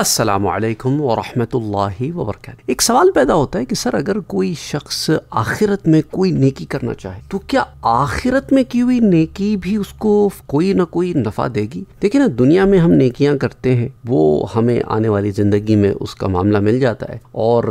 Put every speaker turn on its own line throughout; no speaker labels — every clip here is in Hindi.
असलकम वरहि वबरक एक सवाल पैदा होता है कि सर अगर कोई शख्स आखिरत में कोई नेकी करना चाहे तो क्या आखिरत में की हुई नेकी भी उसको कोई ना कोई नफ़ा देगी देखिए ना दुनिया में हम नेकियां करते हैं वो हमें आने वाली ज़िंदगी में उसका मामला मिल जाता है और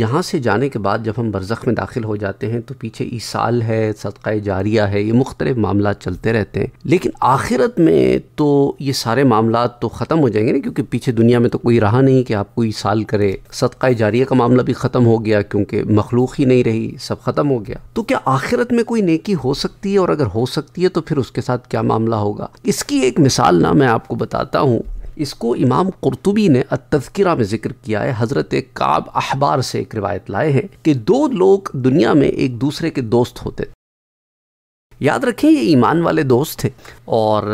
यहाँ से जाने के बाद जब हम बरज़ख में दाखिल हो जाते हैं तो पीछे ईसाल है सदका जारिया है ये मुख्तलिफ़ मामला चलते रहते हैं लेकिन आखिरत में तो ये सारे मामला तो ख़त्म हो जाएंगे ना क्योंकि पीछे दुनिया में तो तो कोई रहा नहीं कि आप कोई साल करे सदका जारिया का मामला भी ख़त्म हो गया क्योंकि मखलूक ही नहीं रही सब ख़त्म हो गया तो क्या आखिरत में कोई नेकी हो सकती है और अगर हो सकती है तो फिर उसके साथ क्या मामला होगा इसकी एक मिसाल ना मैं आपको बताता हूँ इसको इमाम कुरतुबी ने तस्करा में जिक्र किया है हज़रत काब अहबार से एक रिवायत लाए हैं कि दो लोग दुनिया में एक दूसरे के दोस्त होते याद रखें ये ईमान वाले दोस्त थे और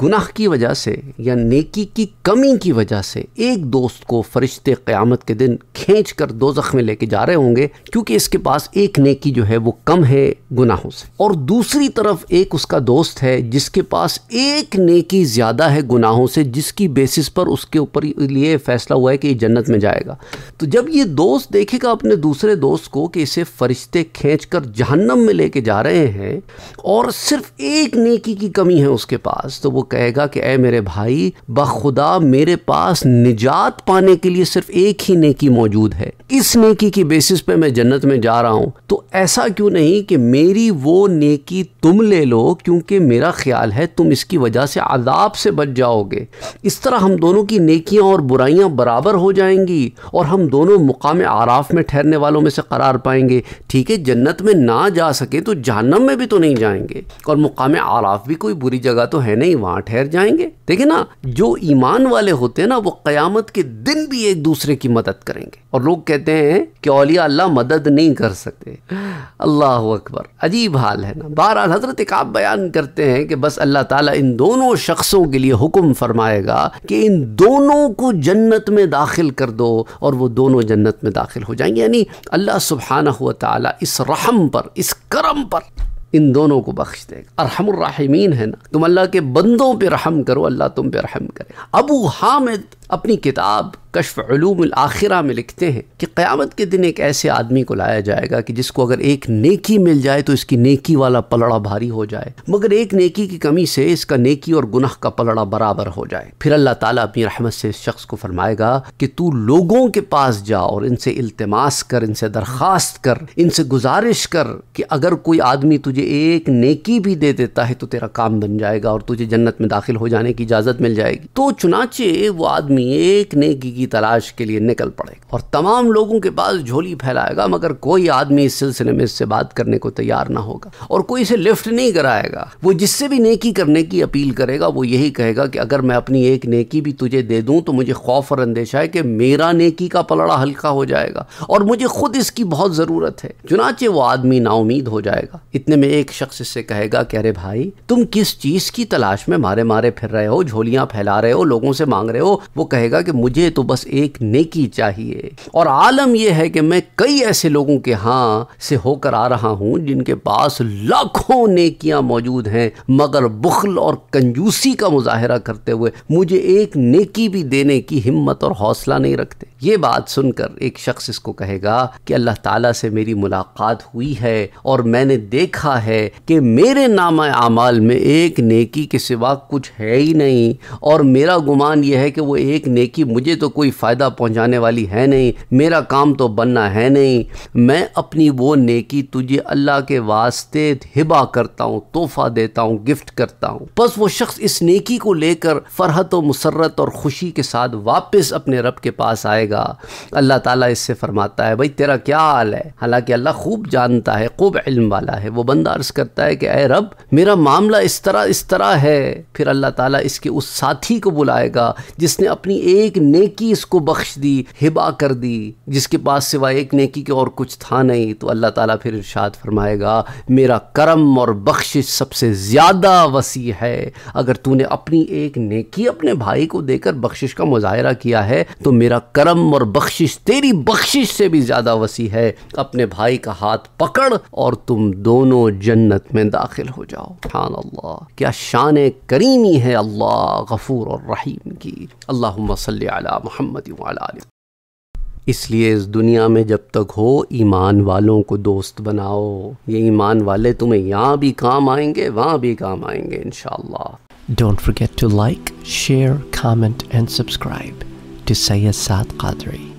गुनाह की वजह से या नेकी की कमी की वजह से एक दोस्त को फरिश्ते क़्यामत के दिन खींच कर दो में लेके जा रहे होंगे क्योंकि इसके पास एक नेकी जो है वो कम है गुनाहों से और दूसरी तरफ एक उसका दोस्त है जिसके पास एक नेकी ज़्यादा है गुनाहों से जिसकी बेसिस पर उसके ऊपर लिए फ़ैसला हुआ है कि ये जन्नत में जाएगा तो जब ये दोस्त देखेगा अपने दूसरे दोस्त को कि इसे फरिश्ते खींच कर जहन्नम में लेके जा रहे हैं करे और सिर्फ एक नेकी की कमी है उसके पास तो वो कहेगा कि ए मेरे भाई बखुदा मेरे पास निजात पाने के लिए सिर्फ एक ही नेकी मौजूद है इस नेकी की बेसिस पे मैं जन्नत में जा रहा हूं तो ऐसा क्यों नहीं कि मेरी वो नेकी तुम ले लो क्योंकि मेरा ख्याल है तुम इसकी वजह से आदाब से बच जाओगे इस तरह हम दोनों की नेकियां और बुराइयां बराबर हो जाएंगी और हम दोनों मुकाम आराफ में ठहरने वालों में से करार पाएंगे ठीक है जन्नत में ना जा सके तो जहनम में भी भी तो नहीं जाएंगे और मुकाम आराफ भी कोई बुरी जगह तो है नहीं वहाँ ठहर जाएंगे देखिए ना जो ईमान वाले होते हैं ना वो क़यामत के दिन भी एक दूसरे की मदद करेंगे और लोग कहते हैं कि अलिया अल्लाह मदद नहीं कर सकते अल्लाह अकबर अजीब हाल है ना बहरहाल हज़रत काब बयान करते हैं कि बस अल्लाह ताला इन दोनों शख्सों के लिए हुक्म फरमाएगा कि इन दोनों को जन्नत में दाखिल कर दो और वो दोनों जन्नत में दाखिल हो जाएंगे यानी अल्लाह सुबहाना हुआ ताला इस रहम पर इस करम पर इन दोनों को बख्श देगा अरहमर्राहमीन है ना तुम अल्लाह के बंदों पर रहम करो अल्लाह तुम पे रहम करे अबू हामिद अपनी किताब कशफ़लूम आखिरा में लिखते हैं कि क़्यामत के दिन एक ऐसे आदमी को लाया जाएगा कि जिसको अगर एक नेकी मिल जाए तो इसकी नेकी वाला पलड़ा भारी हो जाए मगर एक नेकी की कमी से इसका नेकी और गुनाह का पलड़ा बराबर हो जाए फिर अल्लाह ताला अपनी रहमत से इस शख्स को फरमाएगा कि तू लोगों के पास जा और इनसे इल्तमास कर इनसे दरख्वास्त कर इनसे गुजारिश कर कि अगर कोई आदमी तुझे एक नेकी भी दे देता है तो तेरा काम बन जाएगा और तुझे जन्नत में दाखिल हो जाने की इजाज़त मिल जाएगी तो चुनाचे वो आदमी एक नेकी की की तलाश के लिए निकल पड़ेगा और तमाम लोगों के पास झोली फैलाएगा मगर कोई आदमी इस सिलसिले में इससे बात करने को तैयार ना होगा और कोई इसे लिफ्ट नहीं कराएगा वो जिससे भी नेकी करने की अपील करेगा वो यही कहेगा कि अगर मैं अपनी एक नेकी भी तुझे दे दूँ तो मुझे खौफ और अंदेशा है कि मेरा नेकी का पलड़ा हल्का हो जाएगा और मुझे खुद इसकी बहुत ज़रूरत है चुनाचे वो आदमी नाउमीद हो जाएगा इतने में एक शख्स इससे कहेगा कि अरे भाई तुम किस चीज़ की तलाश में मारे मारे फिर रहे हो झोलियाँ फैला रहे हो लोगों से मांग रहे हो वो कहेगा कि मुझे तो बस बस एक नेकी चाहिए और आलम यह है कि मैं कई ऐसे लोगों के हाँ से होकर आ रहा हूं जिनके पास लाखों नेकियां मौजूद हैं मगर बुखल और कंजूसी का मुजाहरा करते हुए मुझे एक नेकी भी देने की हिम्मत और हौसला नहीं रखते ये बात सुनकर एक शख्स इसको कहेगा कि अल्लाह ताला से मेरी मुलाकात हुई है और मैंने देखा है कि मेरे नाम आमाल में एक नेकी के सिवा कुछ है ही नहीं और मेरा गुमान यह है कि वो एक नेकी मुझे तो कोई फ़ायदा पहुंचाने वाली है नहीं मेरा काम तो बनना है नहीं मैं अपनी वो नेकी तुझे अल्लाह के वास्ते हिबा करता हूँ तोहफ़ा देता हूँ गिफ्ट करता हूँ बस वो शख्स इस नेकी को लेकर फरहत व मुसरत और ख़ुशी के साथ वापस अपने रब के पास आएगा जाएगा अल्लाह ताला इससे फरमाता है भाई तेरा क्या हाल है हालांकि अल्लाह खूब जानता है खूब इल्म वाला है वो बंदा अर्ज़ करता है कि अरे रब मेरा मामला इस तरह इस तरह है फिर अल्लाह ताला इसके उस साथी को बुलाएगा जिसने अपनी एक नेकी इसको बख्श दी हिबा कर दी जिसके पास सिवाय एक नेकी के और कुछ था नहीं तो अल्लाह ताला फिर इरशाद फरमाएगा मेरा करम और बख्शिश सबसे ज़्यादा वसी है अगर तूने अपनी एक नेकी अपने भाई को देकर बख्शिश का मुजाहरा किया है तो मेरा करम करम और बख्शिश तेरी बख्शिश से भी ज़्यादा वसी है अपने भाई का हाथ पकड़ और तुम दोनों जन्नत में दाखिल हो जाओ शान अल्लाह क्या शान करीमी है अल्लाह गफूर और रहीम की अल्लाह अला मोहम्मद इसलिए इस दुनिया में जब तक हो ईमान वालों को दोस्त बनाओ ये ईमान वाले तुम्हें यहाँ भी काम आएंगे वहाँ भी काम आएंगे इन don't forget to like share comment and subscribe to a Saad Qadri.